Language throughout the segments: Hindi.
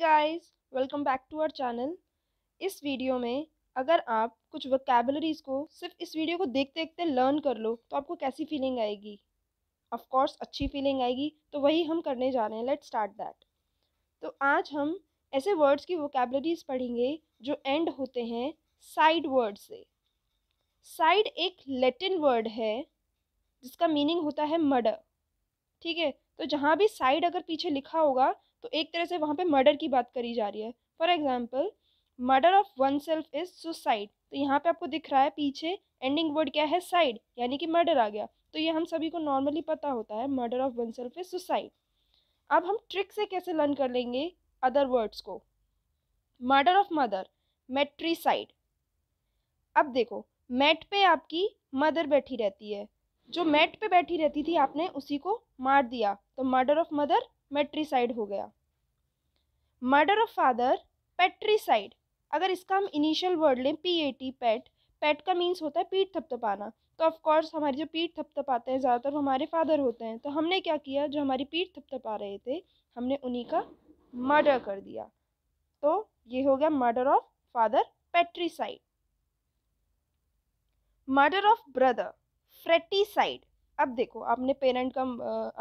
guys welcome back to our channel इस वीडियो में अगर आप कुछ वोकेबलरीज को सिर्फ इस वीडियो को देखते देखते लर्न कर लो तो आपको कैसी फीलिंग आएगी ऑफ कोर्स अच्छी फीलिंग आएगी तो वही हम करने जा रहे हैं लेट्स स्टार्ट दैट तो आज हम ऐसे वर्ड्स की वोकेबलरीज पढ़ेंगे जो एंड होते हैं साइड वर्ड से साइड एक लेटिन वर्ड है जिसका मीनिंग होता है मर्डर ठीक है तो जहाँ भी साइड अगर पीछे लिखा होगा तो एक तरह से वहाँ पे मर्डर की बात करी जा रही है for example murder of one self is suicide तो यहाँ पे आपको दिख रहा है पीछे एंडिंग वर्ड क्या है साइड यानी कि मर्डर आ गया तो ये हम सभी को नॉर्मली पता होता है murder of one self is suicide अब हम ट्रिक से कैसे लर्न कर लेंगे अदर वर्ड्स को मर्डर ऑफ मदर मेट्रीसाइड अब देखो मैट पे आपकी मदर बैठी रहती है जो मैट पे बैठी रहती थी आपने उसी को मार दिया तो मर्डर ऑफ मदर मेट्रीसाइड हो गया मर्डर ऑफ फादर पेट्रीसाइड अगर इसका हम इनिशियल वर्ड लें P A T pet pet का मीन्स होता है पीठ थपथपाना तो ऑफकोर्स हमारी जो पीठ थपथपाते हैं ज़्यादातर हमारे फादर होते हैं तो हमने क्या किया जो हमारी पीठ थपथपा रहे थे हमने उन्हीं का मर्डर कर दिया तो ये हो गया murder of father patricide murder of brother fratricide अब देखो आपने पेरेंट का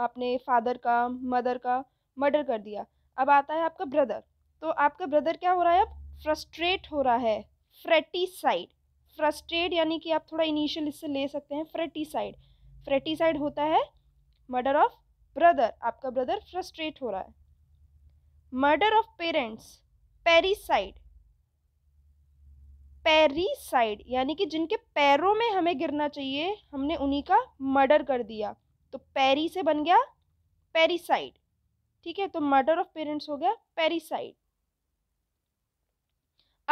आपने फादर का मदर का मर्डर कर दिया अब आता है आपका ब्रदर तो आपका ब्रदर क्या हो रहा है अब फ्रस्ट्रेट हो रहा है फ्रेटिसाइड फ्रस्ट्रेट यानी कि आप थोड़ा इनिशियल इससे ले सकते हैं फ्रेटिसाइड फ्रेटिसाइड होता है मर्डर ऑफ ब्रदर आपका ब्रदर फ्रस्ट्रेट हो रहा है murder of parents parricide parricide यानी कि जिनके पैरों में हमें गिरना चाहिए हमने उन्हीं का मर्डर कर दिया तो पैरी से बन गया पेरीसाइड ठीक है तो मर्डर ऑफ पेरेंट्स हो गया पेरीसाइड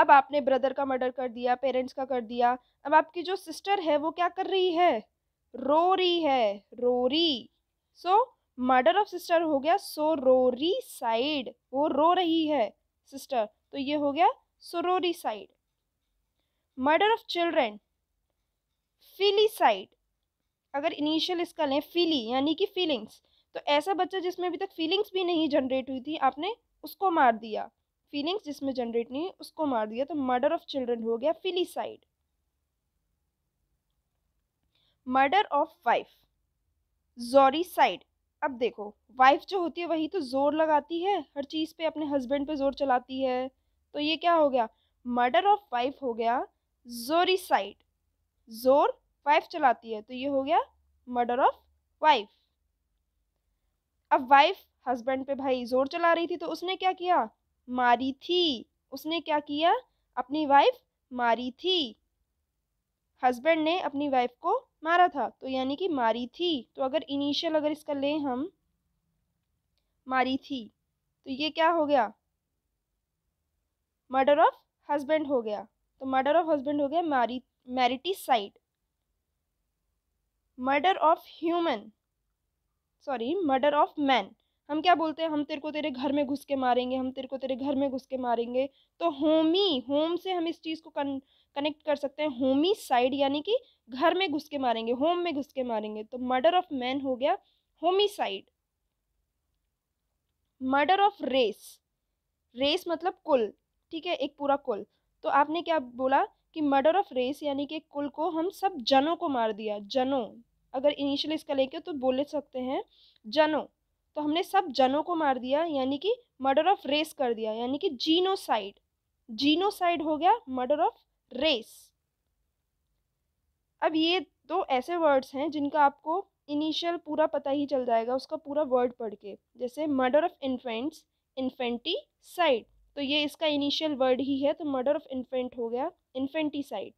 अब आपने ब्रदर का मर्डर कर दिया पेरेंट्स का कर दिया अब आपकी जो सिस्टर है वो क्या कर रही है रो रही है रोरी सो मर्डर ऑफ सिस्टर हो गया सो रोरी साइड वो रो रही है सिस्टर तो ये हो गया sororicide murder of children filicide अगर इनिशियल इसका लें फीली यानी कि फीलिंग्स तो ऐसा बच्चा जिसमें अभी तक फीलिंग्स भी नहीं जनरेट हुई थी आपने उसको मार दिया फीलिंग्स जिसमें जनरेट नहीं हुई उसको मार दिया तो मर्डर ऑफ चिल्ड्रन हो गया filicide murder of wife uxoricide अब देखो वाइफ जो होती है वही तो जोर लगाती है हर चीज़ पे अपने हस्बैंड पे जोर चलाती है तो ये क्या हो गया मर्डर ऑफ वाइफ हो गया जोरी साइड जोर वाइफ चलाती है तो ये हो गया मर्डर ऑफ वाइफ अब वाइफ हस्बैंड पे भाई जोर चला रही थी तो उसने क्या किया मारी थी उसने क्या किया अपनी वाइफ मारी थी हस्बैंड ने अपनी वाइफ को मारा था तो यानी कि मारी थी तो अगर इनिशियल अगर इसका लें हम मारी थी तो ये क्या हो गया मर्डर ऑफ हस्बैंड हो गया तो मर्डर ऑफ हस्बैंड हो गया mariticide murder of human sorry murder of man हम क्या बोलते हैं हम तेरे को तेरे घर में घुस के मारेंगे हम तेरे को तेरे घर में घुस के मारेंगे तो होमी होम से हम इस चीज़ को कन कनेक्ट कर सकते हैं होमी साइड यानी कि घर में घुस के मारेंगे होम में घुस के मारेंगे तो मर्डर ऑफ मैन हो गया homicide murder of race race मतलब कुल ठीक है एक पूरा कुल तो आपने क्या बोला कि मर्डर ऑफ रेस यानी कि कुल को हम सब जनों को मार दिया जनों अगर इनिशियल इसका लेके तो बोल सकते हैं जनों तो हमने सब जनों को मार दिया यानी कि मर्डर ऑफ रेस कर दिया यानी कि जीनोसाइड जीनोसाइड हो गया मर्डर ऑफ रेस अब ये दो तो ऐसे वर्ड्स हैं जिनका आपको इनिशियल पूरा पता ही चल जाएगा उसका पूरा वर्ड पढ़ के जैसे murder of infants infanticide तो ये इसका इनिशियल वर्ड ही है तो मर्डर ऑफ इन्फेंट हो गया इन्फेंटिसाइड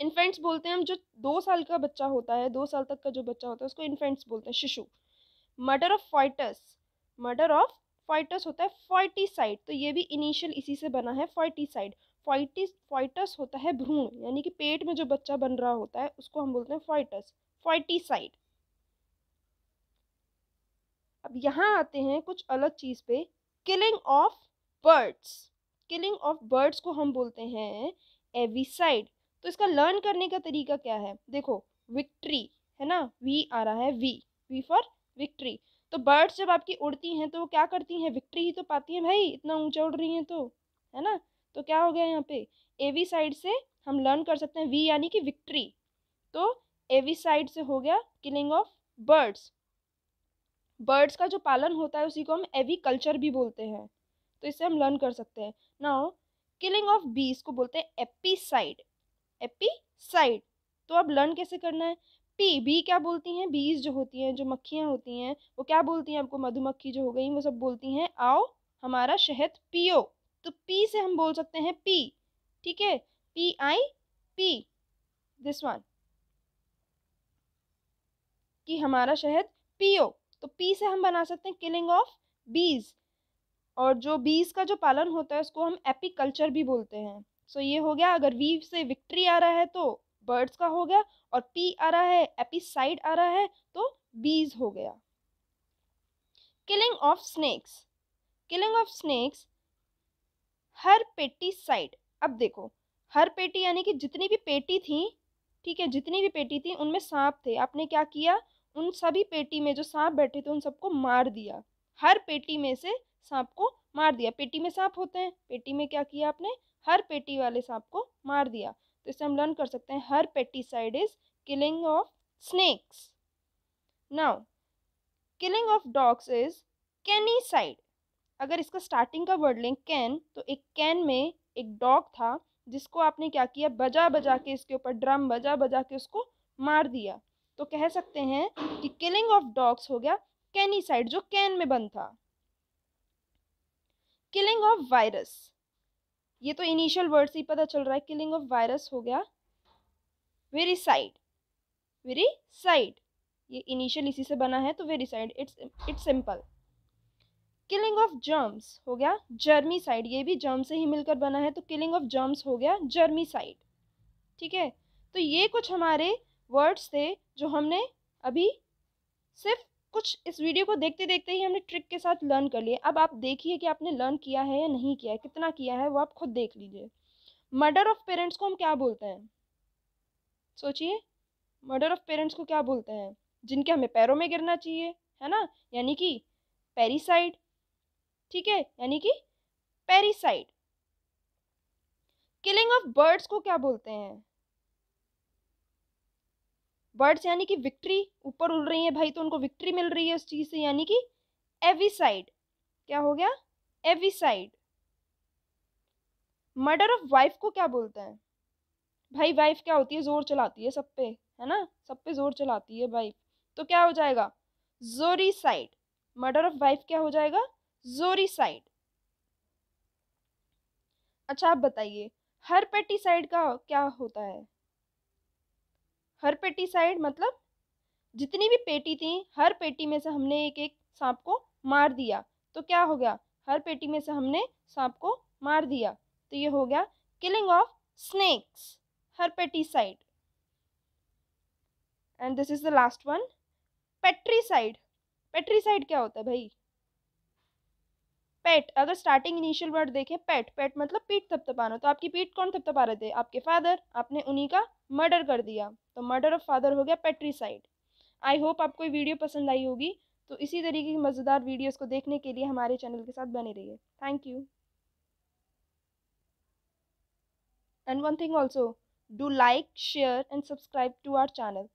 इन्फेंट्स बोलते हैं हम जो दो साल का बच्चा होता है दो साल तक का जो बच्चा होता है उसको इन्फेंट्स बोलते हैं शिशु murder of foetus murder of foetus होता है फॉइटिसाइड तो ये भी इनिशियल इसी से बना है फॉइटिसाइड फॉइटिस फॉइटस होता है भ्रूण यानी कि पेट में जो बच्चा बन रहा होता है उसको हम बोलते हैं फॉइटस फॉइटिसाइड अब यहाँ आते हैं कुछ अलग चीज़ पे killing of birds killing of birds को हम बोलते हैं एविसाइड तो इसका लर्न करने का तरीका क्या है देखो विक्ट्री है ना वी आ रहा है वी वी फॉर विक्ट्री तो बर्ड्स जब आपकी उड़ती हैं तो वो क्या करती हैं विक्ट्री ही तो पाती हैं भाई इतना ऊंचा उड़ रही हैं तो है ना तो क्या हो गया यहाँ पे एवी साइड से हम लर्न कर सकते हैं वी यानी कि विक्ट्री तो एवी साइड से हो गया किलिंग ऑफ बर्ड्स बर्ड्स का जो पालन होता है उसी को हम एवी कल्चर भी बोलते हैं तो इससे हम लर्न कर सकते हैं नाउ किलिंग ऑफ बीज को बोलते हैं एपीसाइड एपीसाइड तो अब लर्न कैसे करना है पी बी क्या बोलती हैं बीज जो होती हैं जो मक्खियाँ होती हैं वो क्या बोलती हैं आपको मधुमक्खी जो हो गई वो सब बोलती हैं आओ हमारा शहद पियो तो पी से हम बोल सकते हैं पी ठीक है P I P this one कि हमारा शहद पियो तो पी से हम बना सकते हैं किलिंग ऑफ बीज और जो बीज का जो पालन होता है उसको हम एपिकल्चर भी बोलते हैं सो so ये हो गया अगर वी से विक्ट्री आ रहा है तो बर्ड्स का हो गया और पी आ रहा है एपिसाइड आ रहा है तो बीज हो गया killing of snakes killing of snakes herpeticide अब देखो हर पेटी यानी कि जितनी भी पेटी थी ठीक है जितनी भी पेटी थी उनमें सांप थे आपने क्या किया उन सभी पेटी में जो सांप बैठे थे उन सबको मार दिया हर पेटी में से सांप को मार दिया पेटी में सांप होते हैं पेटी में क्या किया आपने हर पेटी वाले सांप को मार दिया तो इससे हम लर्न कर सकते हैं herpeticide is killing of snakes now killing of dogs is side अगर इसका स्टार्टिंग का वर्ड लें कैन तो एक कैन में एक डॉग था जिसको आपने क्या किया बजा बजा के इसके ऊपर ड्रम बजा बजा के उसको मार दिया तो कह सकते हैं कि किलिंग ऑफ डॉग्स हो गया कैनी साइड जो कैन में बंद था किलिंग ऑफ वायरस ये तो इनिशियल वर्ड से ही पता चल रहा है किलिंग ऑफ वायरस हो गया वेरी साइड वेरी साइड ये इनिशियल इसी से बना है तो viricide it's it's simple killing of germs हो गया जर्मी साइड ये भी जर्म से ही मिलकर बना है तो किलिंग ऑफ जर्म्स हो गया जर्मी साइड ठीक है तो ये कुछ हमारे वर्ड्स थे जो हमने अभी सिर्फ कुछ इस वीडियो को देखते देखते ही हमने ट्रिक के साथ लर्न कर लिए अब आप देखिए कि आपने लर्न किया है या नहीं किया है कितना किया है वो आप खुद देख लीजिए मर्डर ऑफ पेरेंट्स को हम क्या बोलते हैं सोचिए मर्डर ऑफ पेरेंट्स को क्या बोलते हैं जिनके हमें पैरों में गिरना चाहिए है ना यानी कि पेरीसाइड ठीक है यानी कि पेरीसाइड किलिंग ऑफ बर्ड्स को क्या बोलते हैं बर्ड्स यानी कि विक्ट्री ऊपर उड़ रही है भाई तो उनको विक्ट्री मिल रही है उस चीज़ से यानी कि एविसाइड क्या हो गया एविसाइड मर्डर ऑफ वाइफ को क्या बोलते हैं भाई वाइफ क्या होती है जोर चलाती है सब पे है ना सब पे जोर चलाती है वाइफ तो क्या हो जाएगा जोरीसाइड मर्डर ऑफ वाइफ क्या हो जाएगा जोरीसाइड अच्छा आप बताइए हर पेटीसाइड का क्या होता है हर पेटी साइड मतलब जितनी भी पेटी थी हर पेटी में से हमने एक एक सांप को मार दिया तो क्या हो गया हर पेटी में से हमने सांप को मार दिया तो ये हो गया killing of snakes her side and this is the last one patri patricide क्या होता है भाई पेट अगर स्टार्टिंग इनिशियल वर्ड देखें पेट पेट मतलब पीठ थपथपाना तो आपकी पीठ कौन थपथपा रहे थे आपके फादर आपने उन्हीं का मर्डर कर दिया तो मर्डर ऑफ फादर हो गया पेट्रीसाइड आई होप आपको ये वीडियो पसंद आई होगी तो इसी तरीके की मज़ेदार वीडियोस को देखने के लिए हमारे चैनल के साथ बने रहिए thank you and one thing also do like share and subscribe to our channel